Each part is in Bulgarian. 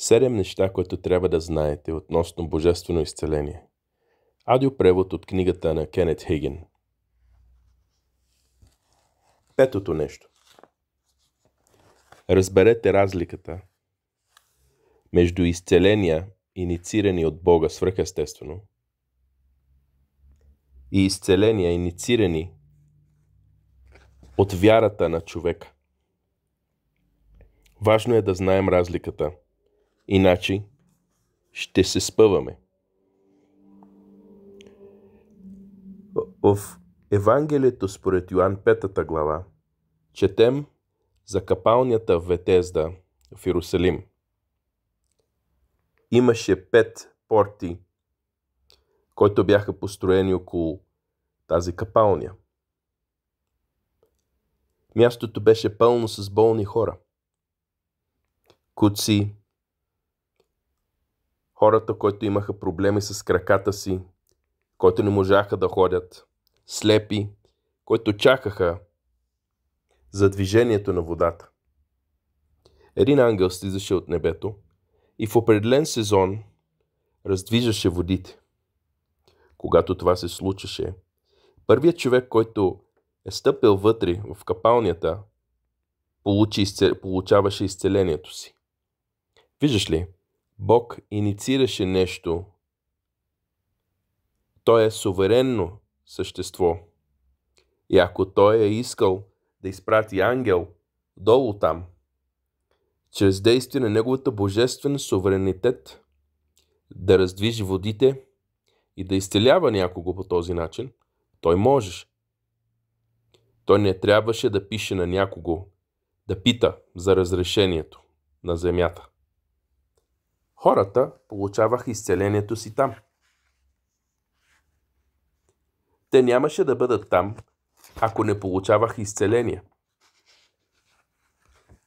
Седем неща, които трябва да знаете относно божествено изцеление. Аудиопревод от книгата на Кенет Хиген. Петото нещо. Разберете разликата между изцеления, инициирани от Бога свръхестествено, и изцеления, инициирани от вярата на човека. Важно е да знаем разликата – Иначе ще се спъваме. В Евангелието според Йоан 5 глава четем за капалнята в Ветезда в Иерусалим. Имаше пет порти, които бяха построени около тази капалня. Мястото беше пълно с болни хора, куци, хората, които имаха проблеми с краката си, които не можаха да ходят, слепи, които чакаха за движението на водата. Един ангел слизаше от небето и в определен сезон раздвижаше водите. Когато това се случваше, първият човек, който е стъпил вътре в капалнията, получаваше изцелението си. Виждаш ли, Бог инициираше нещо. Той е суверенно същество. И ако Той е искал да изпрати ангел долу там, чрез действие на Неговата божествен суверенитет, да раздвижи водите и да изцелява някого по този начин, той може. Той не трябваше да пише на някого, да пита за разрешението на земята. Хората получаваха изцелението си там. Те нямаше да бъдат там, ако не получавах изцеление.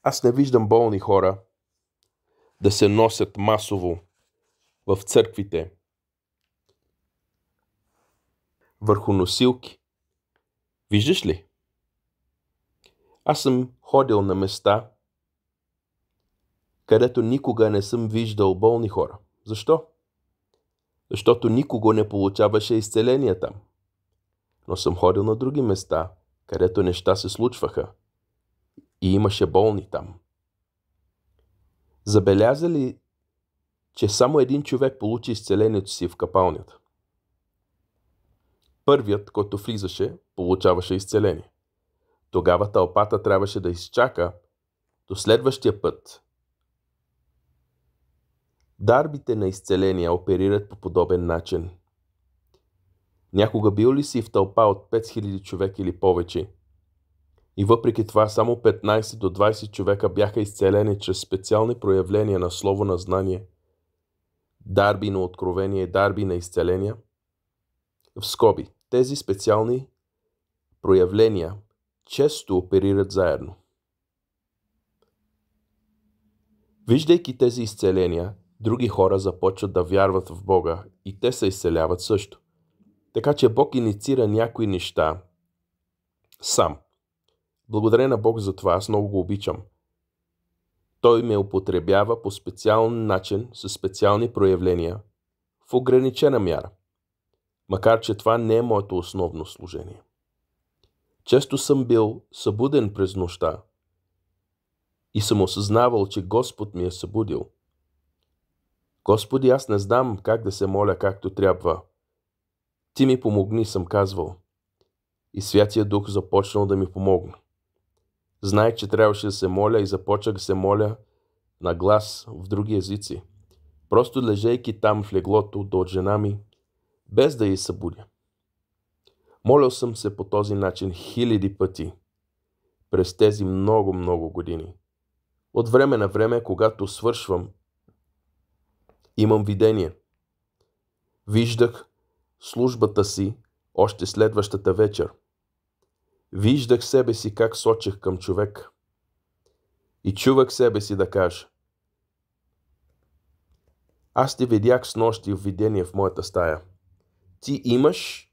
Аз не виждам болни хора да се носят масово в църквите, върху носилки. Виждаш ли? Аз съм ходил на места, където никога не съм виждал болни хора. Защо? Защото никога не получаваше изцеление там. Но съм ходил на други места, където неща се случваха. И имаше болни там. Забелязали, че само един човек получи изцелението си в капалнята. Първият, който влизаше, получаваше изцеление. Тогава тълпата трябваше да изчака до следващия път, Дарбите на изцеления оперират по подобен начин. Някога бил ли си в тълпа от 5000 човек или повече? И въпреки това само 15 до 20 човека бяха изцелени чрез специални проявления на слово на знание. Дарби на откровение, дарби на изцеления. В скоби, тези специални проявления често оперират заедно. Виждайки тези изцеления, други хора започват да вярват в Бога и те се изцеляват също. Така че Бог инициира някои неща сам. Благодаря на Бог за това, аз много го обичам. Той ме употребява по специален начин, с специални проявления, в ограничена мяра. Макар, че това не е моето основно служение. Често съм бил събуден през нощта и съм осъзнавал, че Господ ми е събудил – Господи, аз не знам как да се моля както трябва. Ти ми помогни, съм казвал. И Святия Дух започнал да ми помогна. Знаех, че трябваше да се моля и започнах да се моля на глас в други езици, просто лежейки там в леглото до жена ми, без да я събудя. Молял съм се по този начин хиляди пъти през тези много-много години. От време на време, когато свършвам Имам видение. Виждах службата си още следващата вечер. Виждах себе си как сочех към човек. И чувах себе си да кажа. Аз ти видях с нощи в видение в моята стая. Ти имаш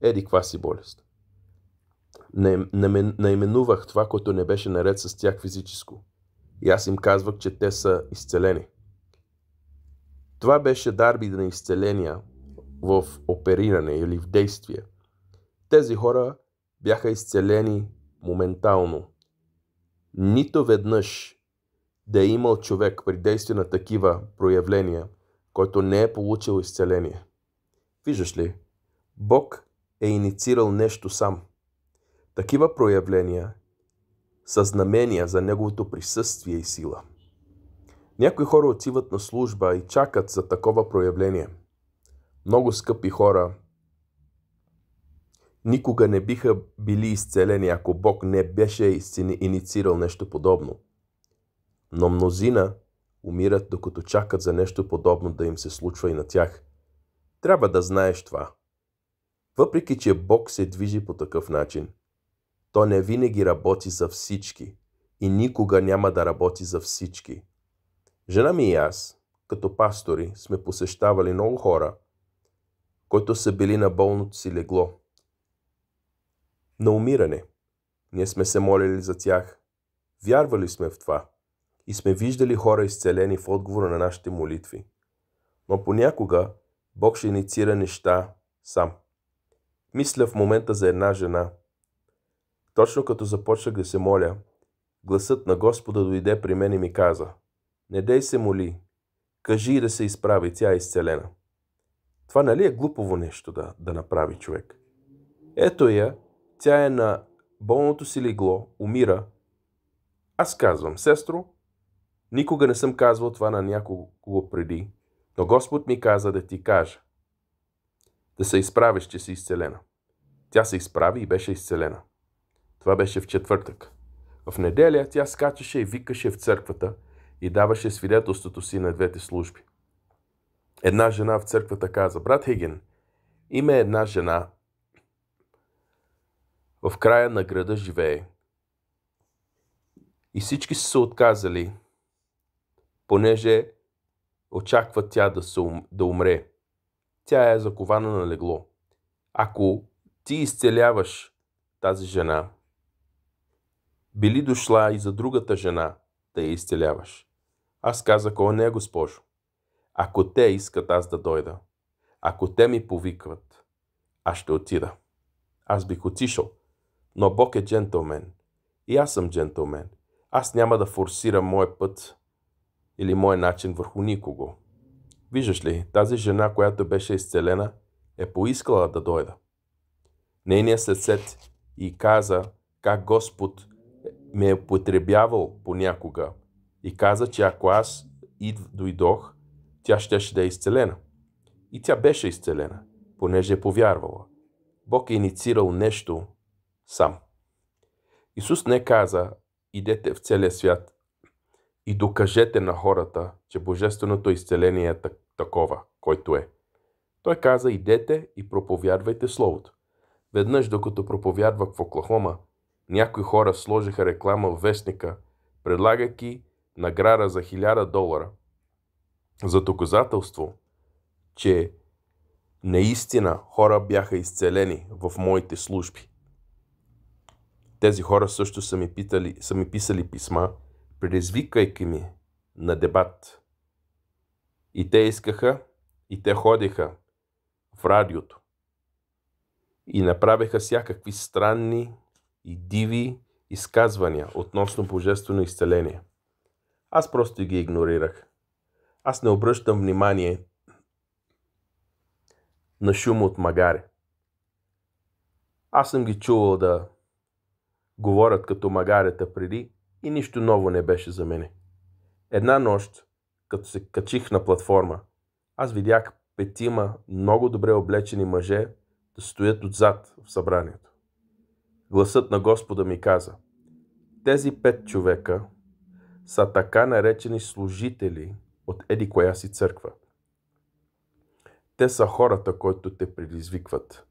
еди каква си болест. Наименувах това, което не беше наред с тях физическо. И аз им казвах, че те са изцелени. Това беше дарби на изцеления в опериране или в действие. Тези хора бяха изцелени моментално. Нито веднъж да е имал човек при действие на такива проявления, който не е получил изцеление. Виждаш ли, Бог е инициирал нещо сам. Такива проявления са знамения за Неговото присъствие и сила – някои хора отиват на служба и чакат за такова проявление. Много скъпи хора никога не биха били изцелени, ако Бог не беше инициирал нещо подобно. Но мнозина умират, докато чакат за нещо подобно да им се случва и на тях. Трябва да знаеш това. Въпреки, че Бог се движи по такъв начин, то не винаги работи за всички и никога няма да работи за всички – Жена ми и аз, като пастори, сме посещавали много хора, които са били на болното си легло. На умиране. Ние сме се молили за тях. Вярвали сме в това. И сме виждали хора изцелени в отговора на нашите молитви. Но понякога Бог ще инициира неща сам. Мисля в момента за една жена. Точно като започнах да се моля, гласът на Господа дойде при мен и ми каза – не дей се моли. Кажи и да се изправи, тя е изцелена. Това нали е глупово нещо да, да направи човек? Ето я, тя е на болното си легло, умира. Аз казвам, сестро, никога не съм казвал това на някого преди, но Господ ми каза да ти кажа. Да се изправиш, че си изцелена. Тя се изправи и беше изцелена. Това беше в четвъртък. В неделя тя скачаше и викаше в църквата – и даваше свидетелството си на двете служби. Една жена в църквата каза, брат Хиген, има една жена в края на града живее. И всички са се отказали, понеже очакват тя да, се, да умре. Тя е закована на легло. Ако ти изцеляваш тази жена, били дошла и за другата жена да я изцеляваш. Аз казах, о не, госпожо. Ако те искат аз да дойда, ако те ми повикват, аз ще отида. Аз бих отишъл, но Бог е джентълмен. И аз съм джентълмен. Аз няма да форсирам мой път или мой начин върху никого. Виждаш ли, тази жена, която беше изцелена, е поискала да дойда. Нейният съсед и каза как Господ ме е потребявал понякога и каза, че ако аз дойдох, тя щеше да е изцелена. И тя беше изцелена, понеже е повярвала. Бог е инициирал нещо сам. Исус не каза, идете в целия свят и докажете на хората, че божественото изцеление е такова, който е. Той каза, идете и проповядвайте Словото. Веднъж, докато проповядвах в Оклахома, някои хора сложиха реклама в вестника, предлагайки награда за 1000 долара за доказателство, че наистина хора бяха изцелени в моите служби. Тези хора също са ми, питали, са ми писали писма, предизвикайки ми на дебат. И те искаха, и те ходиха в радиото. И направиха всякакви странни и диви изказвания относно божествено изцеление – аз просто ги игнорирах. Аз не обръщам внимание на шум от магари. Аз съм ги чувал да говорят като магарета преди и нищо ново не беше за мене. Една нощ, като се качих на платформа, аз видях петима много добре облечени мъже да стоят отзад в събранието. Гласът на Господа ми каза, тези пет човека са така наречени служители от еди коя си църква. Те са хората, които те предизвикват.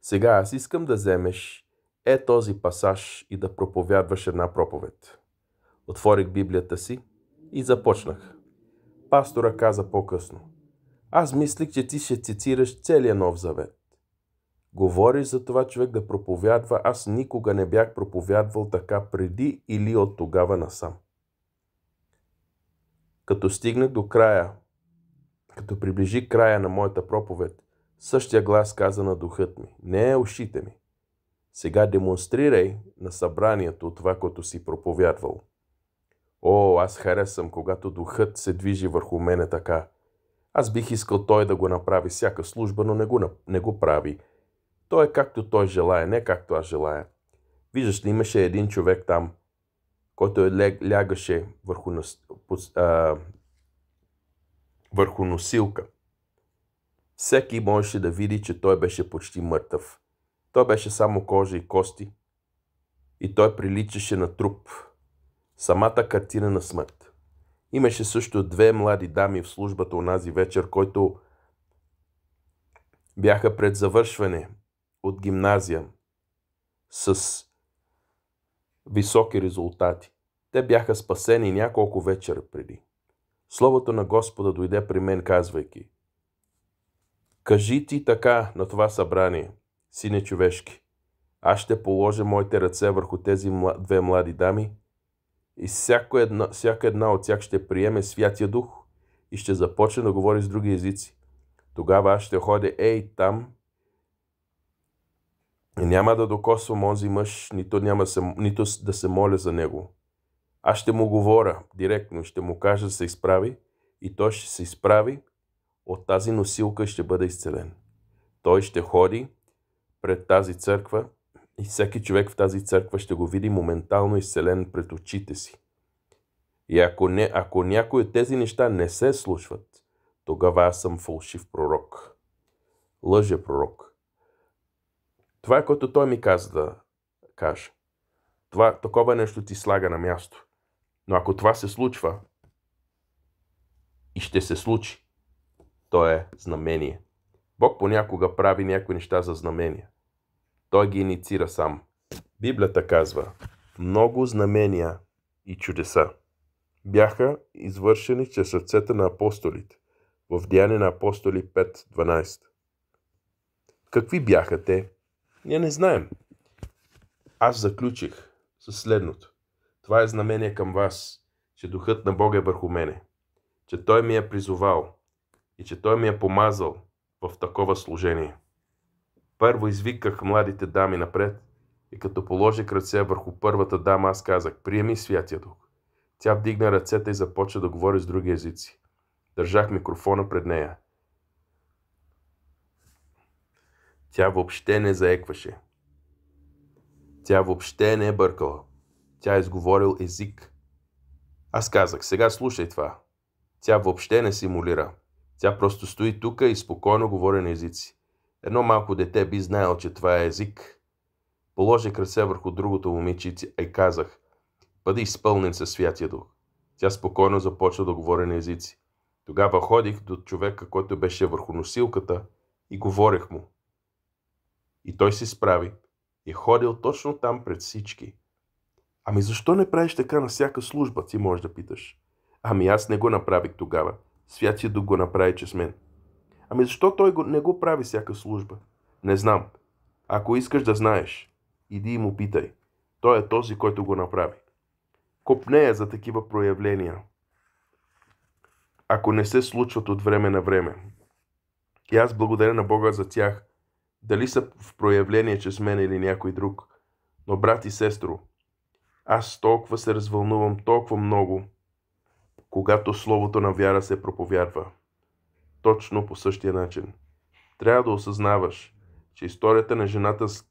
Сега аз искам да вземеш е този пасаж и да проповядваш една проповед. Отворих Библията си и започнах. Пастора каза по-късно. Аз мислих, че ти ще цитираш целия Нов Завет. Говориш за това човек да проповядва, аз никога не бях проповядвал така преди или от тогава насам. Като стигнах до края, като приближи края на моята проповед, същия глас каза на духът ми, не е ушите ми. Сега демонстрирай на събранието това, което си проповядвал. О, аз харесвам, когато духът се движи върху мене така. Аз бих искал той да го направи всяка служба, но не го, не го прави. Той е както той желая, не както аз желая. Виждаш ли, имаше един човек там – който е лягаше върху, а, върху носилка. Всеки можеше да види, че той беше почти мъртъв. Той беше само кожа и кости и той приличаше на труп. Самата картина на смърт. Имаше също две млади дами в службата онази вечер, който бяха пред завършване от гимназия с високи резултати. Те бяха спасени няколко вечера преди. Словото на Господа дойде при мен, казвайки Кажи ти така на това събрание, сине човешки. Аз ще положа моите ръце върху тези две млади дами и всяко една, всяка една от тях ще приеме Святия Дух и ще започне да говори с други езици. Тогава аз ще ходя ей там няма да докосвам онзи мъж, нито, няма се, нито да се моля за него. Аз ще му говоря директно, ще му кажа да се изправи и той ще се изправи, от тази носилка ще бъде изцелен. Той ще ходи пред тази църква и всеки човек в тази църква ще го види моментално изцелен пред очите си. И ако, не, ако някои от тези неща не се случват, тогава аз съм фалшив пророк. Лъже пророк. Това е което той ми каза да каже. Това, такова нещо ти слага на място. Но ако това се случва, и ще се случи, то е знамение. Бог понякога прави някои неща за знамения. Той ги инициира сам. Библията казва, много знамения и чудеса бяха извършени чрез сърцета на апостолите в Деяния на апостоли 5.12. Какви бяха те? Ние не знаем. Аз заключих със следното. Това е знамение към вас, че Духът на Бога е върху мене, че Той ми е призовал и че Той ми е помазал в такова служение. Първо извиках младите дами напред и като положих ръце върху първата дама, аз казах, приеми Святия Дух. Тя вдигна ръцете и започна да говори с други езици. Държах микрофона пред нея. Тя въобще не заекваше. Тя въобще не е бъркала. Тя е изговорил език. Аз казах, сега слушай това. Тя въобще не симулира. Тя просто стои тук и спокойно говори на езици. Едно малко дете би знаел, че това е език. Положих ръце върху другото момиче и казах, бъди изпълнен със Святия Дух. Тя спокойно започна да говори на езици. Тогава ходих до човека, който беше върху носилката и говорех му. И той се справи. И е ходил точно там пред всички. Ами защо не правиш така на всяка служба, ти можеш да питаш. Ами аз не го направих тогава. си Дух го направи чрез мен. Ами защо той не го прави всяка служба? Не знам. Ако искаш да знаеш, иди и му питай. Той е този, който го направи. Копнея за такива проявления. Ако не се случват от време на време. И аз благодаря на Бога за тях – дали са в проявление чрез мен или някой друг. Но, брат и сестро, аз толкова се развълнувам, толкова много, когато Словото на вяра се проповядва. Точно по същия начин. Трябва да осъзнаваш, че историята на жената с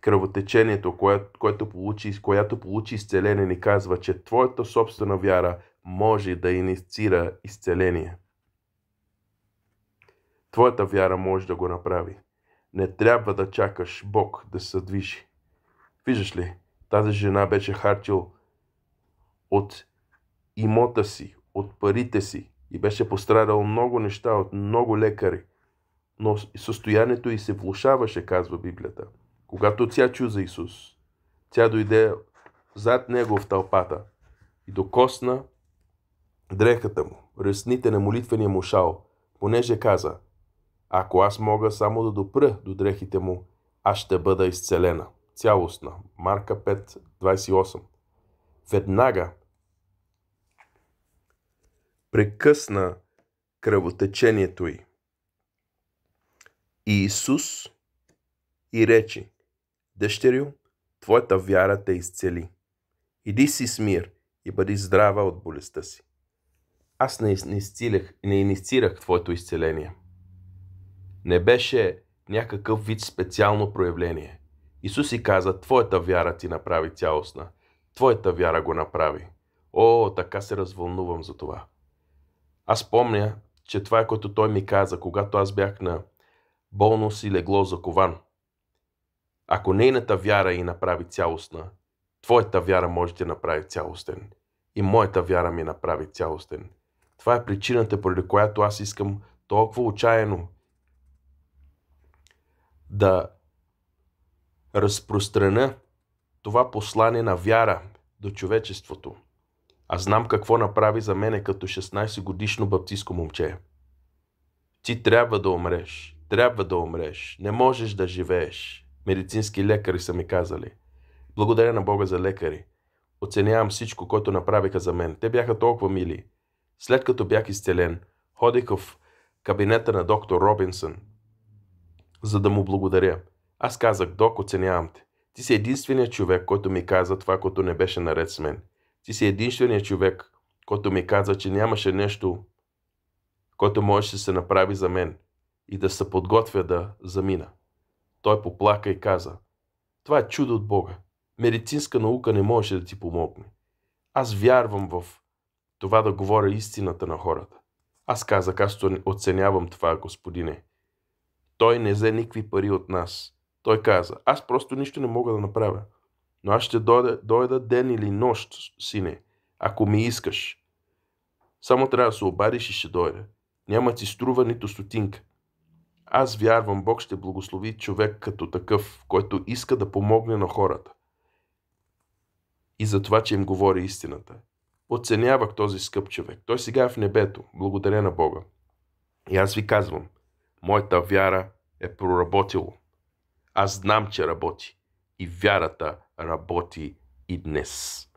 кръвотечението, което, което получи, която получи изцеление, ни казва, че твоята собствена вяра може да инициира изцеление. Твоята вяра може да го направи. Не трябва да чакаш Бог да се движи. Виждаш ли, тази жена беше харчил от имота си, от парите си и беше пострадал много неща от много лекари. Но състоянието й се влушаваше, казва Библията. Когато тя чу за Исус, тя дойде зад него в тълпата и докосна дрехата му, ръсните на молитвения му шал, понеже каза, ако аз мога само да допра до дрехите му, аз ще бъда изцелена. Цялостна. Марка 5, 28. Веднага прекъсна кръвотечението й. И Исус и речи дъщерю, твоята вяра те изцели. Иди си с мир и бъди здрава от болестта си. Аз не, не, изцилях, не инициирах твоето изцеление не беше някакъв вид специално проявление. Исус си каза, Твоята вяра ти направи цялостна. Твоята вяра го направи. О, така се развълнувам за това. Аз помня, че това е което той ми каза, когато аз бях на болно си легло за кован. Ако нейната вяра и направи цялостна, твоята вяра може да направи цялостен. И моята вяра ми направи цялостен. Това е причината, поради която аз искам толкова отчаяно да разпространя това послание на вяра до човечеството. Аз знам какво направи за мене като 16 годишно баптистко момче. Ти трябва да умреш. Трябва да умреш. Не можеш да живееш. Медицински лекари са ми казали. Благодаря на Бога за лекари. Оценявам всичко, което направиха за мен. Те бяха толкова мили. След като бях изцелен, ходих в кабинета на доктор Робинсън за да му благодаря. Аз казах, Док, оценявам те. Ти си единственият човек, който ми каза това, което не беше наред с мен. Ти си единственият човек, който ми каза, че нямаше нещо, което можеше да се направи за мен и да се подготвя да замина. Той поплака и каза, това е чудо от Бога. Медицинска наука не може да ти помогне. Аз вярвам в това да говоря истината на хората. Аз казах, аз оценявам това, господине. Той не взе никакви пари от нас. Той каза, аз просто нищо не мога да направя. Но аз ще дойда, дойда ден или нощ, сине, ако ми искаш. Само трябва да се обадиш и ще дойда. Няма ти струва нито стотинка. Аз вярвам, Бог ще благослови човек като такъв, който иска да помогне на хората. И за това, че им говори истината. Оценявах този скъп човек. Той сега е в небето, благодаря на Бога. И аз ви казвам, моята вяра е проработило. Аз знам, че работи. И вярата работи и днес.